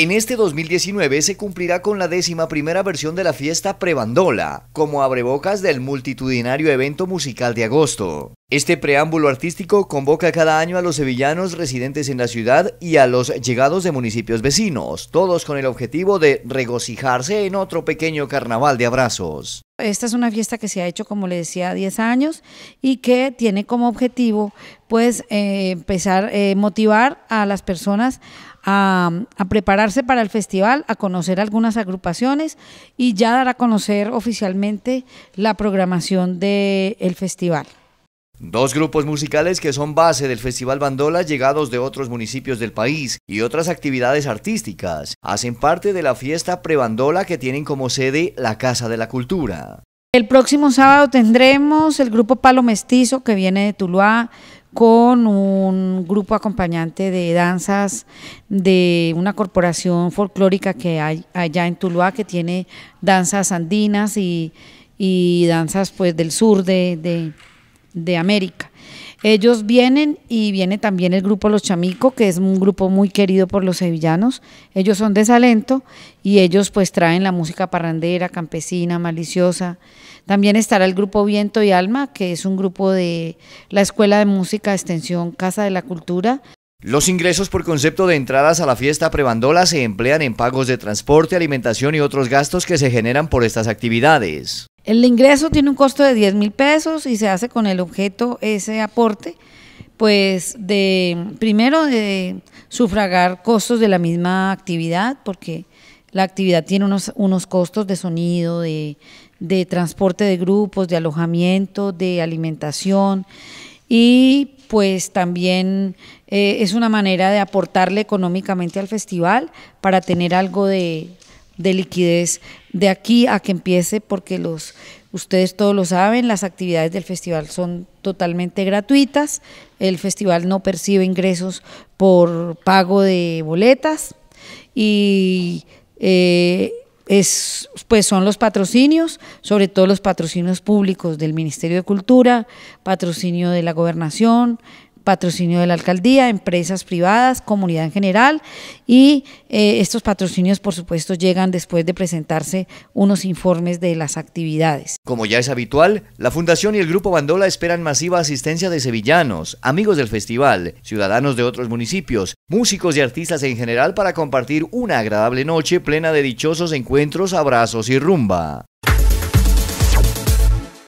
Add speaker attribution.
Speaker 1: En este 2019 se cumplirá con la décima primera versión de la fiesta Prebandola, como abrebocas del multitudinario evento musical de agosto. Este preámbulo artístico convoca cada año a los sevillanos residentes en la ciudad y a los llegados de municipios vecinos, todos con el objetivo de regocijarse en otro pequeño carnaval de abrazos.
Speaker 2: Esta es una fiesta que se ha hecho, como le decía, 10 años y que tiene como objetivo pues eh, empezar, a eh, motivar a las personas a, prepararse para el festival, a conocer algunas agrupaciones y ya dar a conocer oficialmente la programación del el festival.
Speaker 1: Dos grupos musicales que son base del Festival Bandola llegados de otros municipios del país y otras actividades artísticas hacen parte de la fiesta pre-bandola que tienen como sede la Casa de la Cultura.
Speaker 2: El próximo sábado tendremos el grupo Palo Mestizo que viene de Tuluá con un grupo acompañante de danzas de una corporación folclórica que hay allá en Tuluá que tiene danzas andinas y, danzas pues del sur de, de de América. Ellos vienen y viene también el grupo Los Chamico, que es un grupo muy querido por los sevillanos. Ellos son de Salento y ellos pues traen la música parrandera, campesina, maliciosa. También estará el grupo Viento y Alma, que es un grupo de la Escuela de Música Extensión Casa de la Cultura.
Speaker 1: Los ingresos por concepto de entradas a la fiesta prebandola se emplean en pagos de transporte, alimentación y otros gastos que se generan por estas actividades.
Speaker 2: El ingreso tiene un costo de 10 mil pesos y se hace con el objeto ese aporte, pues de primero de sufragar costos de la misma actividad, porque la actividad tiene unos, unos costos de sonido, de, transporte de grupos, de alojamiento, de alimentación y pues también eh, es una manera de aportarle económicamente al festival para tener algo de de liquidez de aquí a que empiece, porque los ustedes todos lo saben, las actividades del festival son totalmente gratuitas, el festival no percibe ingresos por pago de boletas y eh, es, pues son los patrocinios, sobre todo los patrocinios públicos del Ministerio de Cultura, patrocinio de la Gobernación, patrocinio de la alcaldía, empresas privadas, comunidad en general y eh, estos patrocinios por supuesto llegan después de presentarse unos informes de las actividades.
Speaker 1: Como ya es habitual, la Fundación y el Grupo Bandola esperan masiva asistencia de sevillanos, amigos del festival, ciudadanos de otros municipios, músicos y artistas en general para compartir una agradable noche plena de dichosos encuentros, abrazos y rumba.